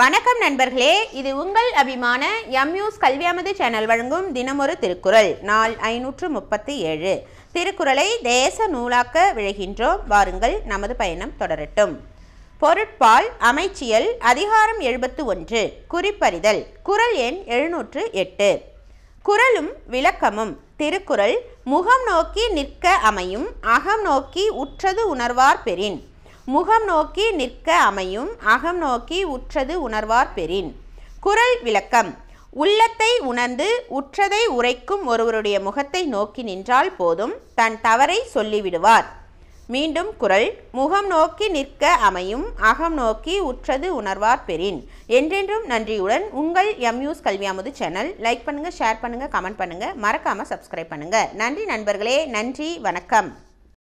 வணக்கம் நண்பர்களே இது உங்கள் அபிமான எம்யூஸ் கல்வியமது சேனல் வழங்கும் தினமொரு திருக்குறள் நாள் ஐநூற்று முப்பத்தி ஏழு திருக்குறளை தேச நூலாக்க விழைகின்றோம் வாருங்கள் நமது பயணம் தொடரட்டும் பொருட்பால் அமைச்சியல் அதிகாரம் எழுபத்து ஒன்று குறிப்பறிதல் குரல் எண் எழுநூற்று எட்டு குரலும் விளக்கமும் திருக்குறள் முகம் நோக்கி நிற்க அமையும் அகம் நோக்கி உற்றது உணர்வார் பெறின் முகம் நோக்கி நிற்க அமையும் அகம் நோக்கி உற்றது உணர்வார் பெறின் குரல் விளக்கம் உள்ளத்தை உணர்ந்து உற்றதை உரைக்கும் ஒருவருடைய முகத்தை நோக்கி நின்றால் போதும் தன் தவறை சொல்லிவிடுவார் மீண்டும் குரல் முகம் நோக்கி நிற்க அமையும் அகம் நோக்கி உற்றது உணர்வார் பெறின் என்றென்றும் நன்றியுடன் உங்கள் எம்யூஸ் கல்வியாமுது சேனல் லைக் பண்ணுங்கள் ஷேர் பண்ணுங்கள் கமெண்ட் பண்ணுங்கள் மறக்காமல் சப்ஸ்கிரைப் பண்ணுங்கள் நன்றி நண்பர்களே நன்றி வணக்கம்